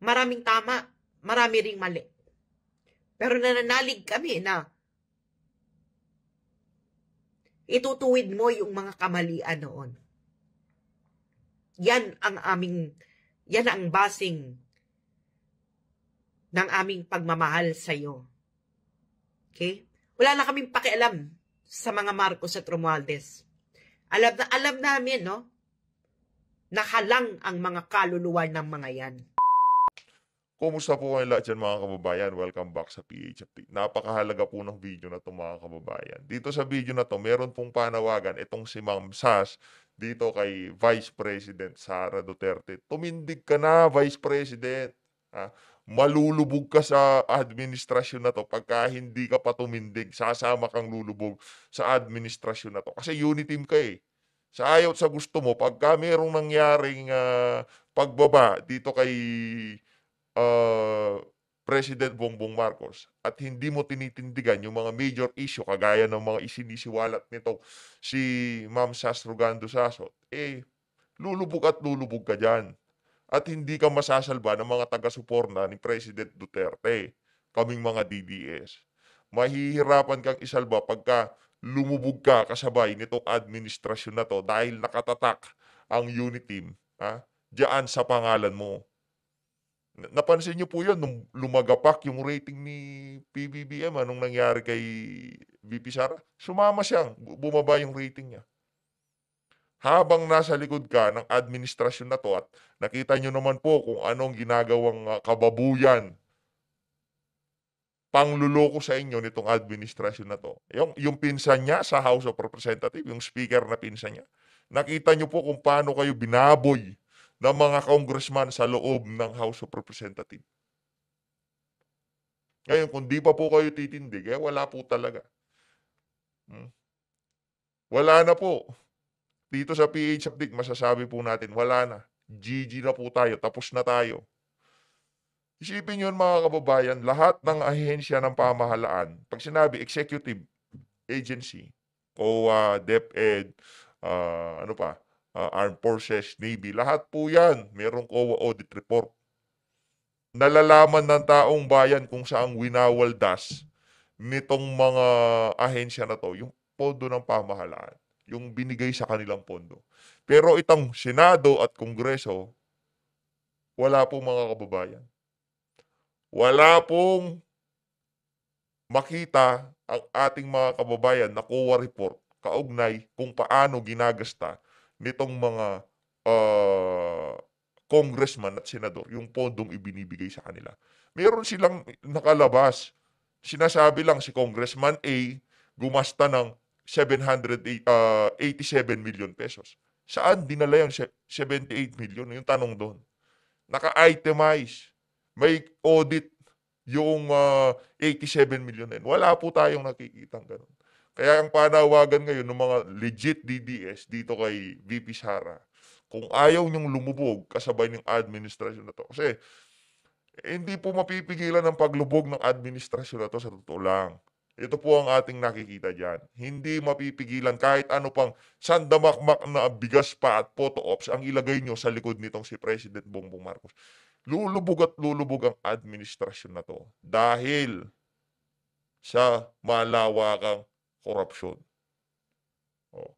Maraming tama, marami ring mali. Pero nananalig kami na itutuwid mo yung mga kamalian noon. Yan ang aming, yan ang basing ng aming pagmamahal sa iyo. Okay? Wala na kaming pakialam sa mga Marcos at Romualdez. Alam na alam namin, no? Nakalang ang mga kaluluwa ng mga yan. Kumusta po kayo lahat dyan mga kababayan? Welcome back sa PHFP. Napakahalaga po ng video na to mga kababayan. Dito sa video na to, meron pong panawagan itong si Ma'am Sas dito kay Vice President Sara Duterte. Tumindig ka na, Vice President. Ha? Malulubog ka sa administrasyon na to. Pagka hindi ka pa tumindig, sasama kang lulubog sa administrasyon na to. Kasi unity team ka eh sa ayaw sa gusto mo, pagka merong nangyaring uh, pagbaba dito kay uh, President Bongbong Marcos at hindi mo tinitindigan yung mga major issue kagaya ng mga isinisiwalat nito si Ma'am Sastrogando Sasot, eh, lulubog at lulubog ka dyan. At hindi ka masasalba ng mga taga-suporna ni President Duterte, kaming mga DDS. Mahihirapan kang isalba pagka lumubog ka kasabay nitong administrasyon na to dahil nakatatak ang unit team ha? diyan sa pangalan mo. Napansin niyo po 'yon nung lumagapak yung rating ni PBBM, anong nangyari kay VP Sara? Sumama siya, bumaba yung rating niya. Habang nasa likod ka ng administrasyon na to at nakita niyo naman po kung anong ginagawang ah, kababuyan pangluloko sa inyo nitong administrasyon na to. Yung, yung pinsan niya sa House of Representatives, yung speaker na pinsan niya, nakita niyo po kung paano kayo binaboy ng mga congressman sa loob ng House of Representatives. Ngayon, kung di pa po kayo titindig, eh, wala po talaga. Hmm? Wala na po. Dito sa PH update, masasabi po natin, wala na. GG na po tayo. Tapos na tayo. Isipin yun mga kababayan, lahat ng ahensya ng pamahalaan, pag sinabi executive agency COA, DepEd, uh, ano pa, uh, Armed Forces, Navy, lahat po yan, merong COA audit report. Nalalaman ng taong bayan kung saan winawaldas nitong mga ahensya na to, yung pondo ng pamahalaan, yung binigay sa kanilang pondo. Pero itong Senado at Kongreso, wala pong mga kababayan. Wala pong makita ang ating mga kababayan na COA report kaugnay kung paano ginagasta nitong mga uh, congressman at senador, yung pondong ibinibigay sa kanila. Meron silang nakalabas. Sinasabi lang si Congressman A gumasta ng 787 ah, million pesos. Saan dinala yung 78 million? Yung tanong doon. Naka-itemize. May audit yung uh, ah, 87 million na yun. Wala po tayong nakikitang ganun. Kaya ang panawagan ngayon ng mga legit DDS dito kay VP Sara, kung ayaw niyong lumubog kasabay ng administrasyon na to. Kasi eh, hindi po mapipigilan ang paglubog ng administrasyon na to sa totoo lang. Ito po ang ating nakikita dyan. Hindi mapipigilan kahit ano pang sandamakmak na bigas pa at photo ops ang ilagay nyo sa likod nitong si President Bongbong Marcos. Lulubog at lulubog ang administrasyon na to dahil sa malawakang corruption. Oh.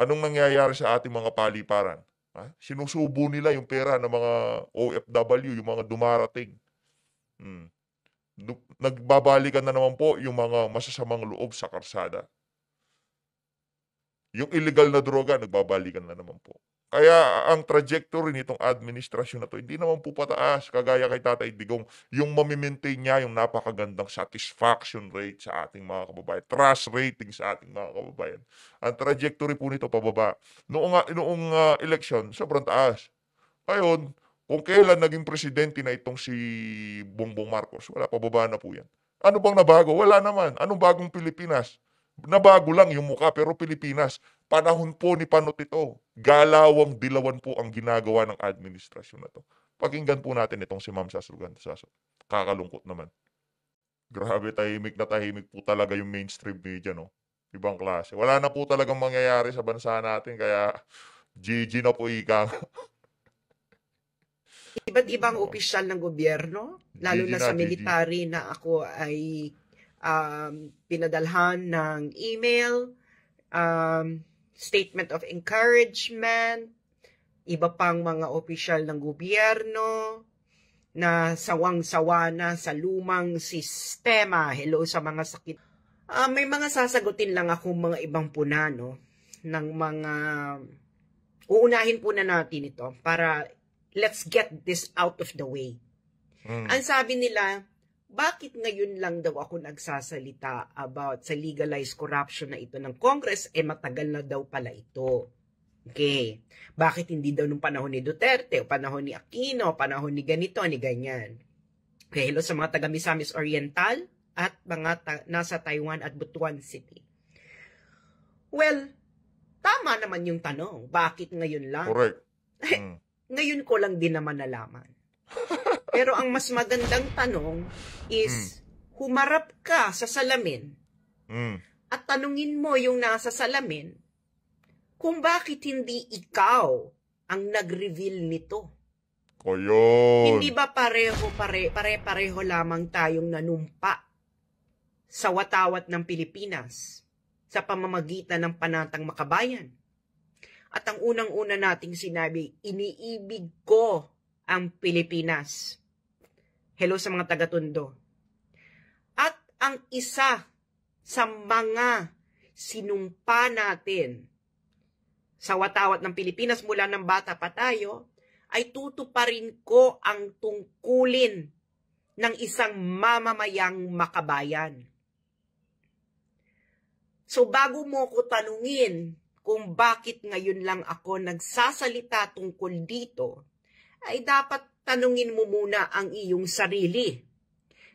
Anong nangyayari sa ating mga paliparan? Ha? Sinusubo nila yung pera ng mga OFW, yung mga dumarating. Hmm. Nagbabalikan na naman po yung mga masasamang loob sa karsada. Yung illegal na droga, nagbabalikan na naman po. Kaya ang trajectory nitong administrasyon na to, hindi naman po pataas, kagaya kay Tatay Digong, yung mamimaintain niya yung napakagandang satisfaction rate sa ating mga kababayan, trust rating sa ating mga kababayan. Ang trajectory po nito pababa. Noong, noong uh, ah, election, sobrang taas. Ngayon, kung kailan naging presidente na itong si Bongbong Marcos, wala pababa na po yan. Ano bang nabago? Wala naman. Anong bagong Pilipinas? Nabago lang yung mukha pero Pilipinas, panahon po ni Panot ito. Galawang dilawan po ang ginagawa ng administrasyon na to. Pakinggan po natin itong si Ma'am Sasrugan Saso. Kakalungkot naman. Grabe, tahimik na tahimik po talaga yung mainstream media, no? Ibang klase. Wala na po talagang mangyayari sa bansa natin, kaya GG na po ika. Iba't ibang opisyal ng gobyerno, lalo na, na sa military GG. na ako ay um, pinadalhan ng email, um, statement of encouragement, iba pang mga opisyal ng gobyerno na sawang-sawa na sa lumang sistema. Hello sa mga sakit. Uh, may mga sasagutin lang ako mga ibang puna, no? Ng mga... Uunahin po na natin ito para let's get this out of the way. Mm. Ang sabi nila, bakit ngayon lang daw ako nagsasalita about sa legalized corruption na ito ng Congress, eh matagal na daw pala ito. Okay. Bakit hindi daw nung panahon ni Duterte, o panahon ni Aquino, panahon ni ganito, ni ganyan. Okay, hello sa mga taga Misamis Oriental at mga ta- nasa Taiwan at Butuan City. Well, tama naman yung tanong. Bakit ngayon lang? Correct. Eh, mm. ngayon ko lang din naman nalaman. Pero ang mas magandang tanong is, mm. humarap ka sa salamin mm. at tanungin mo yung nasa salamin kung bakit hindi ikaw ang nag-reveal nito. Koyon. Hindi ba pareho pare pare pareho lamang tayong nanumpa sa watawat ng Pilipinas sa pamamagitan ng panatang makabayan? At ang unang-una nating sinabi, iniibig ko ang Pilipinas. Hello sa mga taga-Tondo. At ang isa sa mga sinumpa natin sa watawat ng Pilipinas mula ng bata pa tayo, ay tutuparin ko ang tungkulin ng isang mamamayang makabayan. So bago mo ko tanungin kung bakit ngayon lang ako nagsasalita tungkol dito, ay dapat tanungin mo muna ang iyong sarili.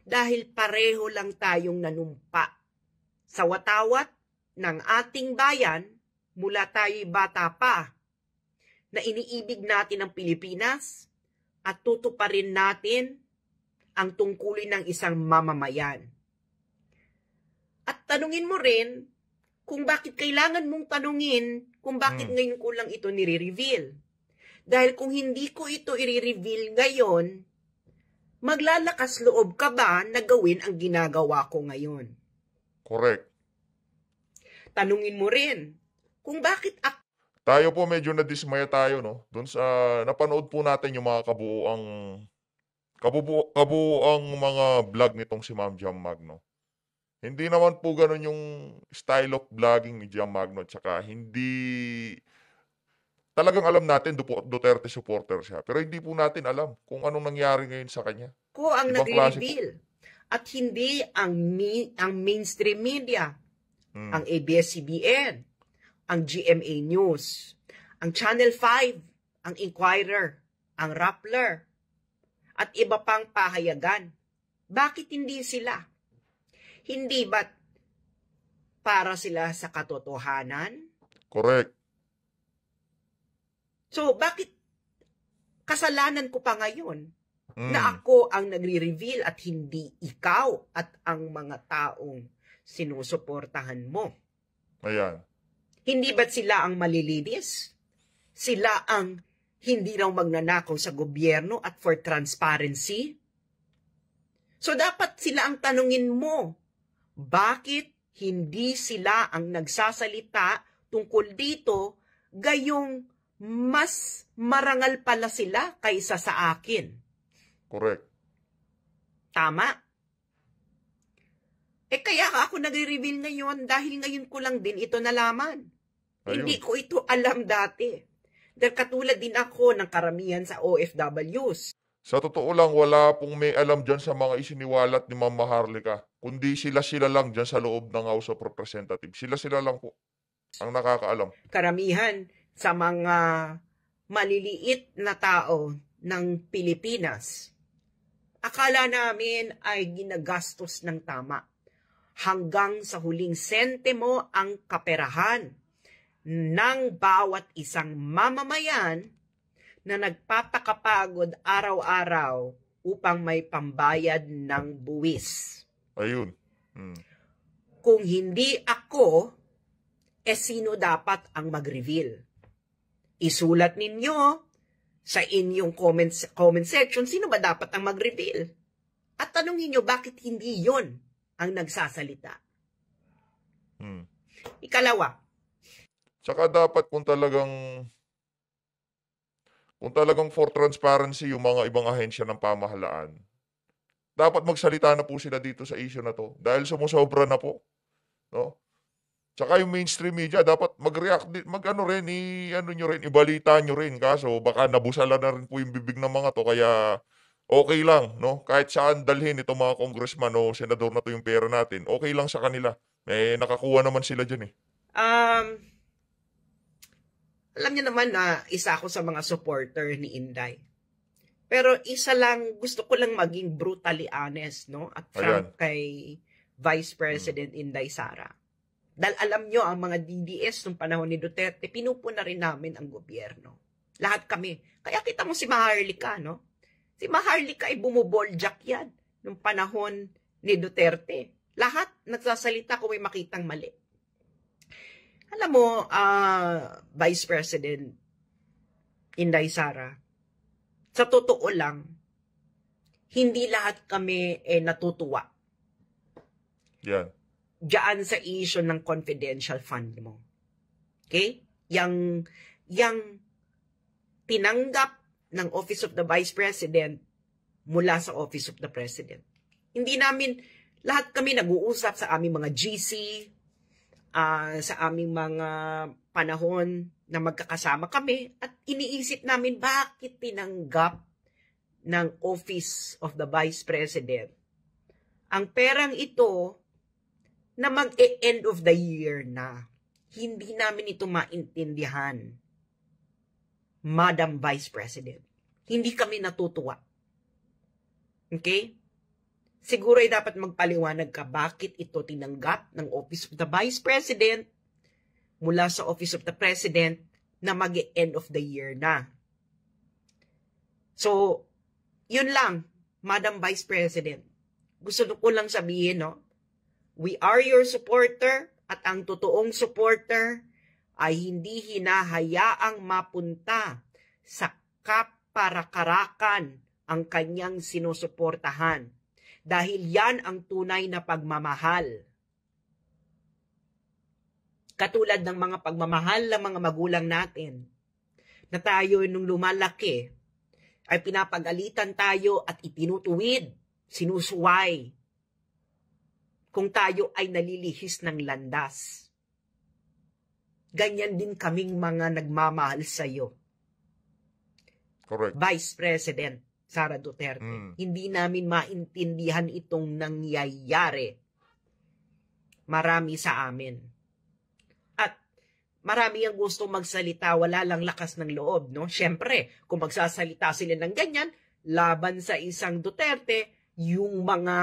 Dahil pareho lang tayong nanumpa sa watawat ng ating bayan mula tayo'y bata pa na iniibig natin ang Pilipinas at tutuparin natin ang tungkulin ng isang mamamayan. At tanungin mo rin kung bakit kailangan mong tanungin kung bakit hmm. ngayon ko lang ito nire-reveal. Dahil kung hindi ko ito i-reveal ngayon, maglalakas loob ka ba na gawin ang ginagawa ko ngayon? Correct. Tanungin mo rin kung bakit ako... Tayo po medyo na-dismaya tayo, no? Doon sa... Napanood po natin yung mga kabuuang... Kabubu, kabuuang mga vlog nitong si Ma'am Jam Magno. Hindi naman po ganun yung style of vlogging ni Jam Magno. Tsaka hindi Talagang alam natin Duterte supporter siya. Pero hindi po natin alam kung anong nangyari ngayon sa kanya. Ko ang nag-reveal. At hindi ang, ang mainstream media. Hmm. Ang ABS-CBN. Ang GMA News. Ang Channel 5. Ang Inquirer. Ang Rappler. At iba pang pahayagan. Bakit hindi sila? Hindi ba para sila sa katotohanan? Correct. So, bakit kasalanan ko pa ngayon mm. na ako ang nagre-reveal at hindi ikaw at ang mga taong sinusuportahan mo? Ayan. Hindi ba't sila ang malilinis? Sila ang hindi raw magnanakaw sa gobyerno at for transparency? So dapat sila ang tanungin mo, bakit hindi sila ang nagsasalita tungkol dito gayong mas marangal pala sila kaysa sa akin. Correct. Tama. Eh kaya ako nagre-reveal ngayon dahil ngayon ko lang din ito nalaman. Ayun. Hindi ko ito alam dati. Dahil katulad din ako ng karamihan sa OFWs. Sa totoo lang, wala pong may alam dyan sa mga isiniwalat ni Mama Harlika. Kundi sila-sila lang dyan sa loob ng House of Representatives. Sila-sila lang po ang nakakaalam. Karamihan sa mga maliliit na tao ng Pilipinas. Akala namin ay ginagastos ng tama. Hanggang sa huling sentimo ang kaperahan ng bawat isang mamamayan na nagpapakapagod araw-araw upang may pambayad ng buwis. Ayun. Hmm. Kung hindi ako, eh sino dapat ang mag-reveal? Isulat ninyo sa inyong comment, comment section, sino ba dapat ang mag-reveal? At tanongin nyo, bakit hindi yon ang nagsasalita? Hmm. Ikalawa. Tsaka dapat kung talagang kung talagang for transparency yung mga ibang ahensya ng pamahalaan, dapat magsalita na po sila dito sa issue na to dahil sumusobra na po. No? Tsaka yung mainstream media, dapat mag-react, mag-ano rin, i, ano nyo rin, ibalita nyo rin. Kaso baka nabusala na rin po yung bibig ng mga to. Kaya okay lang, no? Kahit saan dalhin itong mga congressman o senador na to yung pera natin, okay lang sa kanila. Eh, nakakuha naman sila dyan eh. Um, alam niya naman na isa ako sa mga supporter ni Inday. Pero isa lang, gusto ko lang maging brutally honest, no? At frank Ayan. kay Vice mm. President hmm. Inday Sara dahil alam nyo, ang mga DDS nung panahon ni Duterte, pinupo na rin namin ang gobyerno. Lahat kami. Kaya kita mo si Maharlika, no? Si Maharlika ay bumuboljak yan nung panahon ni Duterte. Lahat nagsasalita kung may makitang mali. Alam mo, uh, Vice President Inday Sara, sa totoo lang, hindi lahat kami eh, natutuwa. Yeah diyan sa issue ng confidential fund mo. Okay? Yang, yang tinanggap ng Office of the Vice President mula sa Office of the President. Hindi namin, lahat kami nag-uusap sa aming mga GC, uh, ah, sa aming mga panahon na magkakasama kami at iniisip namin bakit tinanggap ng Office of the Vice President ang perang ito na mag-end of the year na. Hindi namin ito maintindihan. Madam Vice President, hindi kami natutuwa. Okay? Siguro ay dapat magpaliwanag ka bakit ito tinanggap ng Office of the Vice President mula sa Office of the President na mag -e end of the year na. So, yun lang, Madam Vice President. Gusto ko lang sabihin, no? We are your supporter at ang totoong supporter ay hindi hinahayaang mapunta sa kaparakarakan ang kanyang sinusuportahan dahil yan ang tunay na pagmamahal. Katulad ng mga pagmamahal ng mga magulang natin na tayo nung lumalaki ay pinapagalitan tayo at itinutuwid, sinusuway, kung tayo ay nalilihis ng landas. Ganyan din kaming mga nagmamahal sa iyo. Correct. Vice President Sara Duterte. Mm. Hindi namin maintindihan itong nangyayari. Marami sa amin. At marami ang gusto magsalita, wala lang lakas ng loob, no? Siyempre, kung magsasalita sila ng ganyan, laban sa isang Duterte, yung mga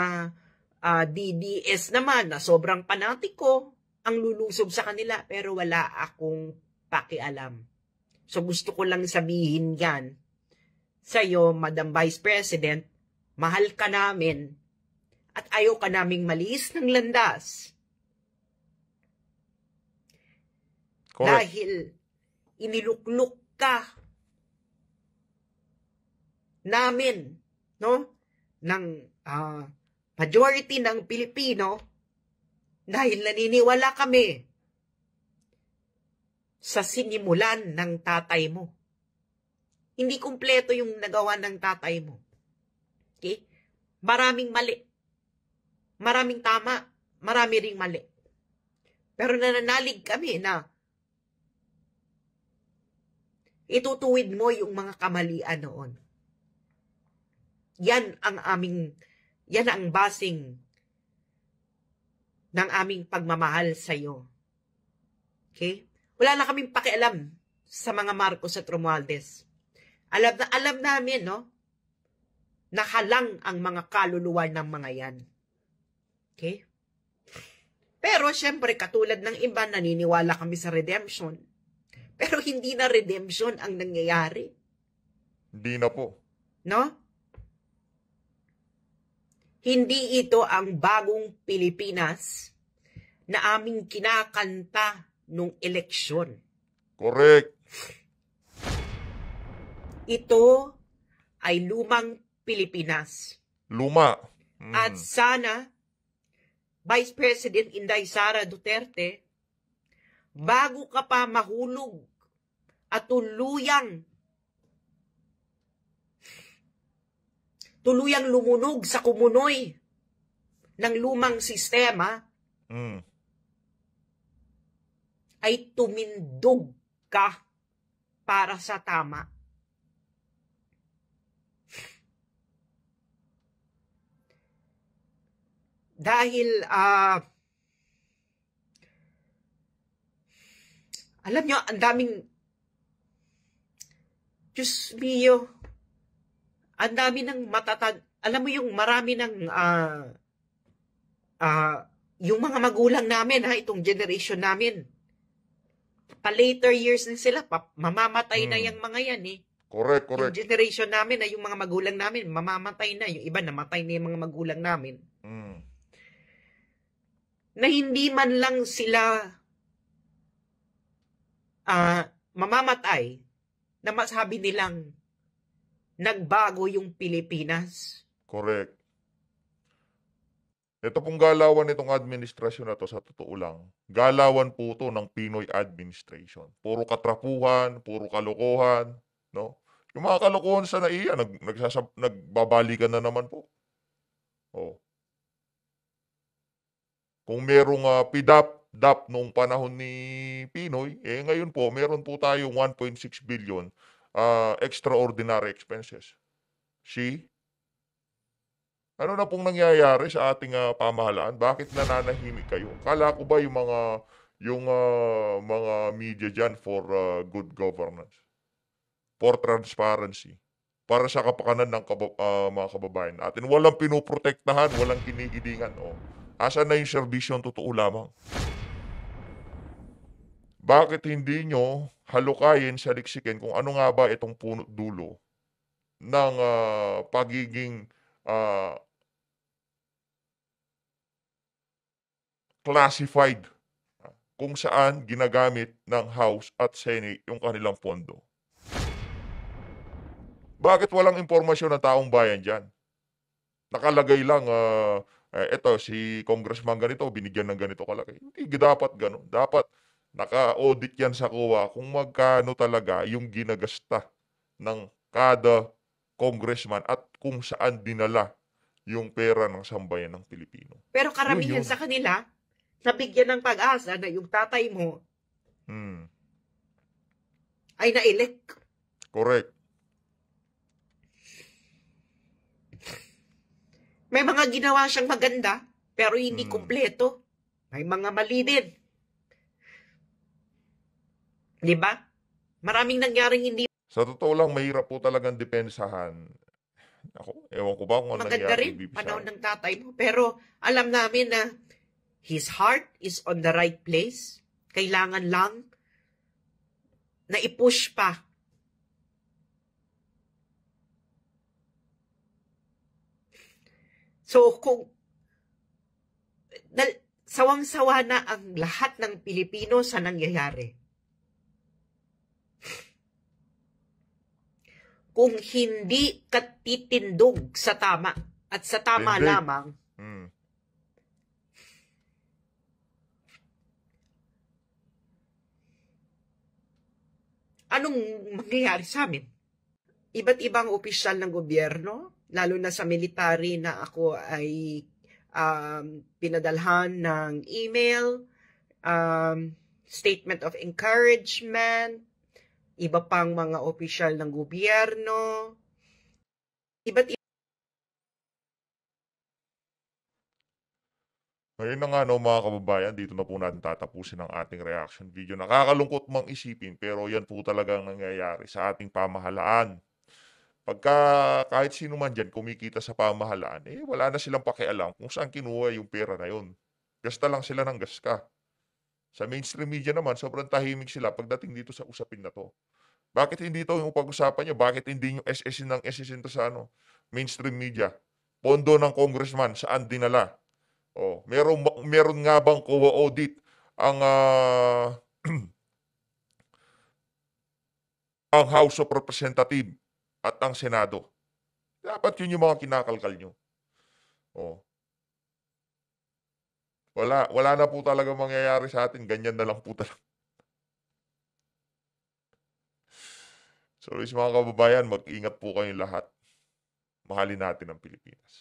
uh, ah, DDS naman na sobrang panatiko ang lulusob sa kanila pero wala akong pakialam. So gusto ko lang sabihin yan iyo, Madam Vice President, mahal ka namin at ayaw ka naming malis ng landas. Course. Dahil inilukluk ka namin, no? ng uh, majority ng Pilipino dahil naniniwala kami sa sinimulan ng tatay mo. Hindi kumpleto yung nagawa ng tatay mo. Okay? Maraming mali. Maraming tama. Marami ring mali. Pero nananalig kami na itutuwid mo yung mga kamalian noon. Yan ang aming yan ang basing ng aming pagmamahal sa iyo. Okay? Wala na kaming pakialam sa mga Marcos at Romualdez. Alam na alam namin, no? Nakalang ang mga kaluluwa ng mga yan. Okay? Pero syempre, katulad ng iba, naniniwala kami sa redemption. Pero hindi na redemption ang nangyayari. Hindi na po. No? Hindi ito ang bagong Pilipinas na aming kinakanta nung eleksyon. Correct. Ito ay lumang Pilipinas. Luma. Mm. At sana, Vice President Inday Sara Duterte, bago ka pa mahulog at tuluyang tuluyang lumunog sa kumunoy ng lumang sistema mm. ay tumindog ka para sa tama. Dahil, uh, alam nyo, ang daming, Diyos mio, ang dami ng matatag, alam mo yung marami ng uh, uh, yung mga magulang namin ha, itong generation namin. Pa later years na sila, pa, mamamatay hmm. na yung mga yan eh. Correct, correct. Yung generation namin na yung mga magulang namin, mamamatay na. Yung iba, namatay na yung mga magulang namin. Mm. Na hindi man lang sila uh, mamamatay na masabi nilang nagbago yung Pilipinas. Correct. Ito pong galawan nitong administrasyon na to sa totoo lang, galawan po to ng Pinoy administration. Puro katrapuhan, puro kalokohan, no? Yung mga kalokohan sa naiya, nag, nagsasab, nagbabalikan na naman po. Oh. Kung merong uh, ah, PIDAP, DAP nung panahon ni Pinoy, eh ngayon po, meron po tayong 1.6 billion uh, extraordinary expenses. See? Ano na pong nangyayari sa ating uh, pamahalaan? Bakit nananahimik kayo? Kala ko ba yung mga yung uh, mga media diyan for uh, good governance, for transparency, para sa kapakanan ng kab- uh, mga kababayan natin. Walang pinuprotektahan, walang kinigidingan. Oh. Asan na yung servisyon totoo lamang? Bakit hindi nyo halukayin, sa saliksikin kung ano nga ba itong punot dulo ng uh, pagiging uh, classified kung saan ginagamit ng House at Senate yung kanilang pondo. Bakit walang impormasyon ng taong bayan dyan? Nakalagay lang, uh, eh, eto, si Congressman ganito, binigyan ng ganito kalaki. Hindi dapat ganun. Dapat Naka-audit yan sa COA kung magkano talaga yung ginagasta ng kada congressman at kung saan dinala yung pera ng sambayan ng Pilipino. Pero karamihan yun, yun. sa kanila, nabigyan ng pag-asa na yung tatay mo hmm. ay na-elect. Correct. May mga ginawa siyang maganda, pero hindi hmm. kumpleto. May mga mali din. 'Di ba? Maraming nangyaring hindi Sa totoo lang, mahirap po talagang depensahan. Ako, ewan ko ba kung ano maganda nangyari. rin panahon ng tatay mo. Pero alam namin na his heart is on the right place. Kailangan lang na i-push pa So kung dal- sawang-sawa na ang lahat ng Pilipino sa nangyayari. kung mm. hindi katitindog sa tama at sa tama Indeed. lamang mm. anong mangyayari sa amin? Iba't ibang opisyal ng gobyerno, lalo na sa military na ako ay um, pinadalhan ng email, um, statement of encouragement, iba pang mga opisyal ng gobyerno, iba't Ngayon na nga no mga kababayan, dito na po natin tatapusin ang ating reaction video. Nakakalungkot mang isipin pero yan po talaga ang nangyayari sa ating pamahalaan. Pagka kahit sino man dyan kumikita sa pamahalaan, eh wala na silang pakialam kung saan kinuha yung pera na yun. Gasta lang sila ng gaska. Sa mainstream media naman, sobrang tahimik sila pagdating dito sa usapin na to. Bakit hindi ito yung pag-usapan niya? Bakit hindi yung SSN ng SSN to sa ano? mainstream media? Pondo ng congressman, saan dinala? Oh, meron, meron nga bang COA audit ang uh, ang House of Representative at ang Senado? Dapat yun yung mga kinakalkal nyo. Oh, wala, wala na po talaga mangyayari sa atin. Ganyan na lang po talaga. So, mga kababayan, mag-ingat po kayong lahat. Mahalin natin ang Pilipinas.